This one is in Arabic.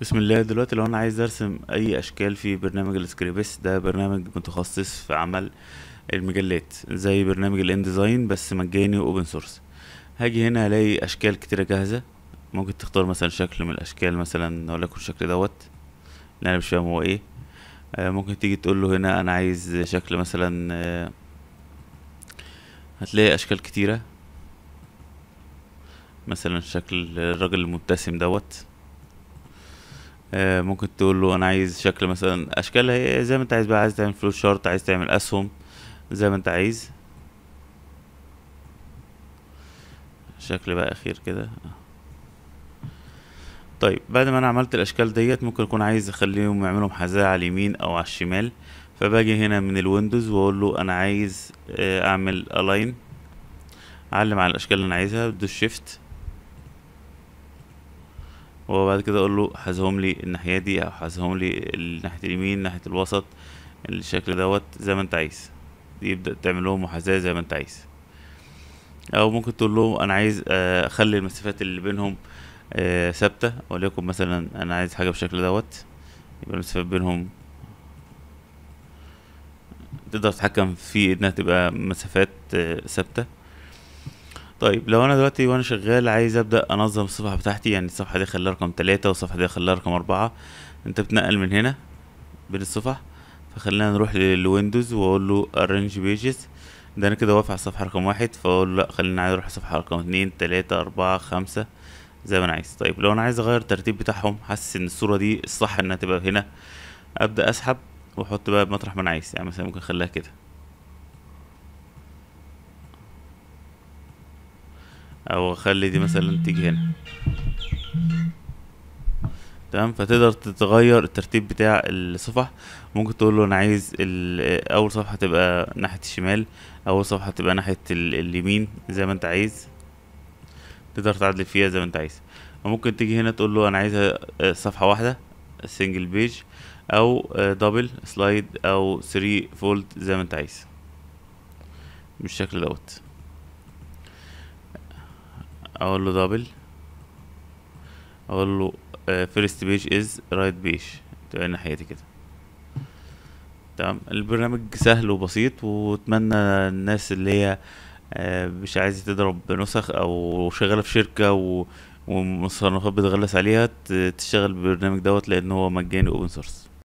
بسم الله دلوقتي لو انا عايز ارسم اي اشكال في برنامج السكريبس ده برنامج متخصص في عمل المجلات زي برنامج الانديزاين بس مجاني واوبن سورس هاجي هنا الاقي اشكال كتيره جاهزه ممكن تختار مثلا شكل من الاشكال مثلا وليكن الشكل دوت اللي انا مش فاهم هو ايه آه، ممكن تيجي تقول له هنا انا عايز شكل مثلا آه، هتلاقي اشكال كتيره مثلا شكل الراجل المبتسم دوت آه، ممكن تقول له انا عايز شكل مثلا اشكال هي زي ما انت عايز بقى عايز تعمل فلوس شارت عايز تعمل اسهم زي ما انت عايز شكل بقى اخير كده طيب بعد ما انا عملت الاشكال ديت ممكن اكون عايز اخليهم يعملهم حذاء على اليمين او على الشمال فباجي هنا من الويندوز واقول له انا عايز آه، اعمل الاين اعلم على الاشكال اللي انا عايزها بدو شيفت بعد كده اقول له حاسهم لي الناحيه دي او حاسهم لي ناحيه اليمين ناحيه الوسط الشكل دوت زي ما انت عايز يبدا تعمل لهم محاذاه زي ما انت عايز او ممكن تقول لهم انا عايز آه، اخلي المسافات اللي بينهم آه، ثابته وليكن مثلا انا عايز حاجه بالشكل دوت يبقى المسافات بينهم تقدر تتحكم في انها تبقى مسافات آه، ثابته طيب لو انا دلوقتي وانا شغال عايز ابدا انظم الصفحه بتاعتي يعني الصفحه دي خليها رقم تلاتة والصفحه دي خليها رقم أربعة انت بتنقل من هنا بين الصفح فخلينا نروح للويندوز واقول له arrange بيجز ده انا كده واقف على الصفحه رقم واحد فاقول لا خلينا عايز اروح الصفحه رقم اتنين تلاتة أربعة خمسة زي ما انا عايز طيب لو انا عايز اغير الترتيب بتاعهم حاسس ان الصوره دي الصح انها تبقى هنا ابدا اسحب واحط بقى بمطرح ما انا عايز يعني مثلا ممكن اخليها كده او اخلي دي مثلا تيجي هنا تمام فتقدر تتغير الترتيب بتاع الصفح ممكن تقول له انا عايز اول صفحه تبقى ناحيه الشمال اول صفحه تبقى ناحيه اليمين زي ما انت عايز تقدر تعدل فيها زي ما انت عايز ممكن تيجي هنا تقول له انا عايزها آه، صفحه واحده سنجل بيج او دبل آه، سلايد او 3 فولد زي ما انت عايز بالشكل دوت اقول له دبل اقول له فيرست بيج از رايت بيج تبقى ناحيتي كده تمام البرنامج سهل وبسيط واتمنى الناس اللي هي آه، مش عايزه تضرب نسخ او شغاله في شركه و ومصنفات بتغلس عليها تشتغل بالبرنامج دوت لان هو مجاني اوبن سورس